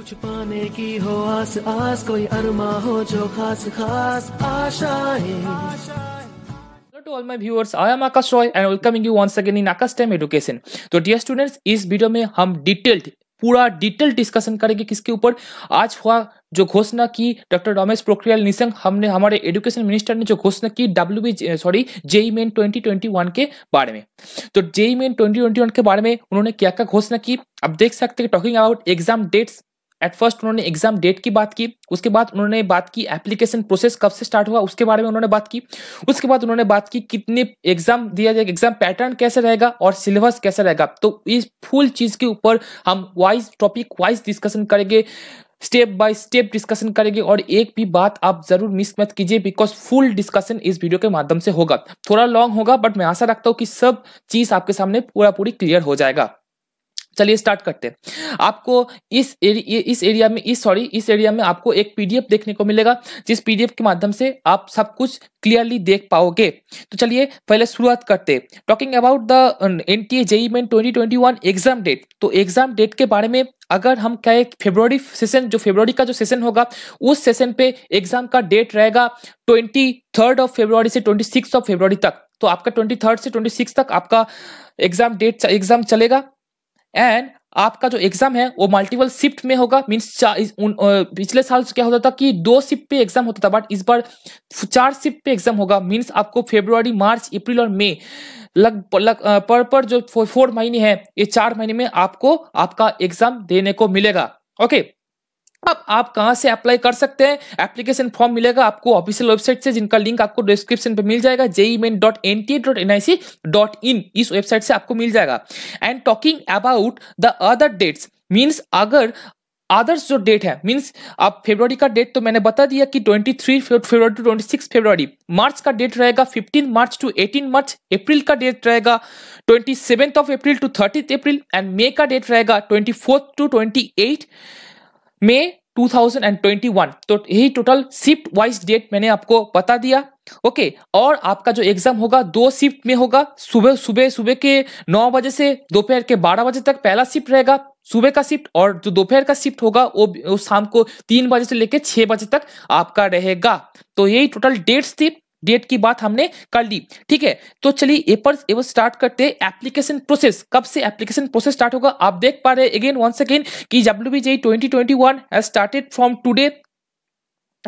कुछ पाने की हो आस आस कोई अरमा हो जो खास खास आशाएं to all my viewers I am Aakash Roy and welcoming you once again in Aakash time education तो डियर स्टूडेंट्स इस वीडियो में हम डिटेल्ड पूरा डिटेल डिस्कशन करेंगे किसके ऊपर आज हुआ जो घोषणा की डॉक्टर रमेश पोखरियाल निशंक हमने हमारे एजुकेशन मिनिस्टर ने जो घोषणा की W B sorry JEE main twenty twenty one के बारे में तो JEE main twenty twenty one के बारे में उन्होंने क्या क्या घोषणा की अब देख सकते हैं talking about exam dates at first उन्होंने एग्जाम डेट की बात की उसके बाद उन्होंने बात की एप्लीकेशन प्रोसेस कब से स्टार्ट हुआ उसके बारे में उन्होंने बात की उसके बाद उन्होंने बात की कितने एग्जाम दिया जाएगा एग्जाम पैटर्न कैसे रहेगा और सिलेबस कैसे रहेगा तो इस फुल चीज के ऊपर हम वाइज टॉपिक वाइज डिस्कशन करेंगे स्टेप बाय स्टेप डिस्कशन करेंगे और एक भी बात आप जरूर मिस मत कीजिए बिकॉज फुल डिस्कशन इस वीडियो के माध्यम से होगा थोड़ा लॉन्ग होगा बट मैं आशा रखता हूँ कि सब चीज आपके सामने पूरा पूरी क्लियर हो जाएगा चलिए स्टार्ट करते हैं आपको इस एरिया इस एरिया में इस सॉरी इस एरिया में आपको एक पीडीएफ देखने को मिलेगा जिस पीडीएफ के माध्यम से आप सब कुछ क्लियरली देख पाओगे तो चलिए पहले शुरुआत करते हैं talking about the N T A JEE main twenty twenty one exam date तो एग्जाम डेट के बारे में अगर हम कहें फेब्रवरी सेशन जो फेब्रवरी का जो सेशन होगा उस सेशन पे एग्जाम का डेट रहेगा ट्वेंटी थर्ड ऑफ फेब्रवरी से ट्वेंटी सिक्स ऑफ फेब्रवरी तक तो आपका ट्वेंटी थर्ड से ट्वेंटी सिक्स तक आपका एग्जाम डेट एग्जाम चलेगा एंड आपका जो एग्जाम है वो मल्टीपल शिफ्ट में होगा मीन्स पिछले साल क्या होता था कि दो शिफ्ट पे एग्जाम होता था बट इस बार चार शिफ्ट पे एग्जाम होगा मीन्स आपको फेब्रुआरी मार्च अप्रैल और मई लग, लग पर पर जो फोर महीने हैं ये चार महीने में आपको आपका एग्जाम देने को मिलेगा ओके okay. अब आप कहां से अप्लाई कर सकते हैं एप्लीकेशन फॉर्म मिलेगा आपको ऑफिशियल वेबसाइट से जिनका लिंक आपको डिस्क्रिप्शन पे मिल जाएगा JEE main dot N T dot N dot in इस वेबसाइट से आपको मिल जाएगा and talking about the other dates means अगर आदर्श जो डेट है मींस आप फेब्रवरी का डेट तो मैंने बता दिया कि 23 फेब्रवरी टू 26 फेब्रवरी मार्च का डेट रहेगा 15 मार्च टू 18 मार्च अप्रैल का डेट रहेगा 27th of April to 30th April and मई का डेट रहेगा 24th टू 28 मे 2021 तो यही टोटल शिफ्ट वाइज डेट मैंने आपको बता दिया ओके okay, और आपका जो एग्जाम होगा दो शिफ्ट में होगा सुबह सुबह सुबह के नौ बजे से दोपहर के बारह बजे तक पहला शिफ्ट रहेगा सुबह का शिफ्ट और जो दोपहर का शिफ्ट होगा वो, वो शाम को तीन बजे से लेकर छह बजे तक आपका रहेगा तो यही टोटल डेट्स थी डेट की बात हमने कर ली ठीक है तो चलिए एपर एवं स्टार्ट करते हैं एप्लीकेशन प्रोसेस कब से एप्लीकेशन प्रोसेस स्टार्ट होगा आप देख पा रहे अगेन वन सेकेंड कि W B J twenty twenty one has started from today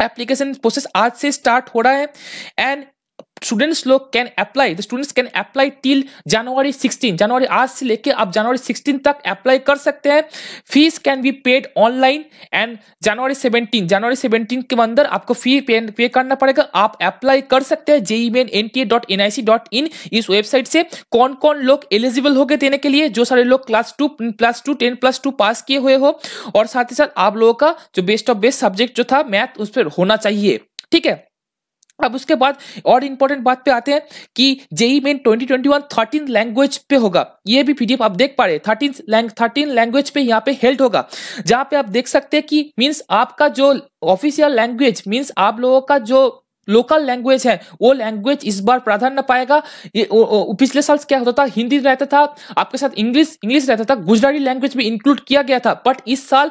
application process आज से स्टार्ट हो रहा है एंड स्टूडेंट्स लोग can apply the students can apply till January 16 January आज से लेके आप जनवरी 16 तक अप्लाई कर सकते हैं fees can be paid online and January 17 January 17 के अंदर आपको फी पे, पे करना पड़ेगा आप अप्लाई कर सकते हैं JEE main N T dot N I C dot in इस वेबसाइट से कौन कौन लोग एलिजिबल हो गए देने के लिए जो सारे लोग class two plus two ten plus two pass किए हुए हो और साथ ही साथ आप लोगों का जो बेस्ट ऑफ बेस्ट सब्जेक्ट जो था मैथ उस पर होना चाहिए ठीक है अब उसके बाद और इंपॉर्टेंट बात पे आते हैं कि जेई मेन 2021 13 लैंग्वेज पे होगा ये भी पीडीएफ आप देख पा रहे थर्टीन लैंग थर्टीन लैंग्वेज पे यहाँ पे हेल्ड होगा जहाँ पे आप देख सकते हैं कि मीन्स आपका जो ऑफिशियल लैंग्वेज मीन्स आप लोगों का जो लोकल लैंग्वेज है वो लैंग्वेज इस बार प्राधान्य पाएगा ये पिछले साल क्या होता था हिंदी रहता था आपके साथ इंग्लिश इंग्लिश रहता था गुजराती लैंग्वेज भी इंक्लूड किया गया था बट इस साल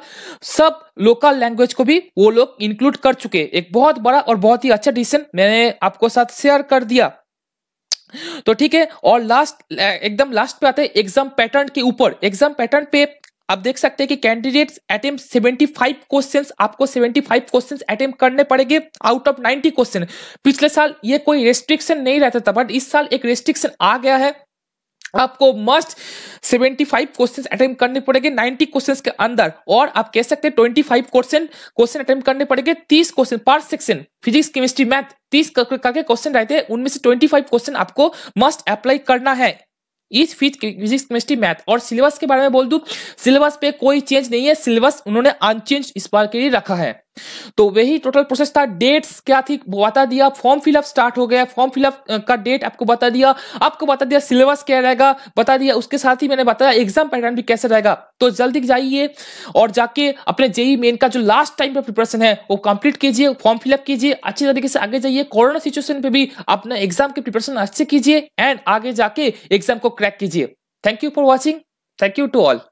सब लोकल लैंग्वेज को भी वो लोग इंक्लूड कर चुके एक बहुत बड़ा और बहुत ही अच्छा डिसीजन मैंने आपको साथ शेयर कर दिया तो ठीक है और लास्ट एकदम लास्ट पे आते हैं एग्जाम पैटर्न के ऊपर एग्जाम पैटर्न पे आप देख सकते हैं कि कैंडिडेट्स अटेम्प्ट 75 क्वेश्चन आपको 75 क्वेश्चन अटेम्प्ट करने पड़ेंगे आउट ऑफ 90 क्वेश्चन पिछले साल ये कोई रेस्ट्रिक्शन नहीं रहता था बट इस साल एक रेस्ट्रिक्शन आ गया है आपको मस्ट 75 फाइव क्वेश्चन अटेम्प्ट करने पड़ेंगे 90 क्वेश्चन के अंदर और आप कह सकते हैं 25 क्वेश्चन क्वेश्चन अटेम्प्ट करने पड़ेंगे 30 क्वेश्चन पर सेक्शन फिजिक्स केमिस्ट्री मैथ 30 करके क्वेश्चन रहते हैं उनमें से 25 क्वेश्चन आपको मस्ट अप्लाई करना है इस फिथ फिजिक्स केमिस्ट्री मैथ और सिलेबस के बारे में बोल दू सिलेबस पे कोई चेंज नहीं है सिलेबस उन्होंने अनचेंज इस बार के लिए रखा है तो वही टोटल प्रोसेस था डेट्स क्या थी बता दिया फॉर्म फिलअप स्टार्ट हो गया फॉर्म फिलअप का डेट आपको बता दिया आपको बता दिया सिलेबस क्या रहेगा बता दिया उसके साथ ही मैंने बताया एग्जाम पैटर्न भी कैसे रहेगा तो जल्दी जाइए और जाके अपने जेई मेन का जो लास्ट टाइम पर प्रिपरेशन है वो कंप्लीट कीजिए फॉर्म फिलअप कीजिए अच्छे तरीके से आगे जाइए कोरोना सिचुएशन पे भी अपना एग्जाम की प्रिपरेशन अच्छे कीजिए एंड आगे जाके एग्जाम को क्रैक कीजिए thank you for watching thank you to all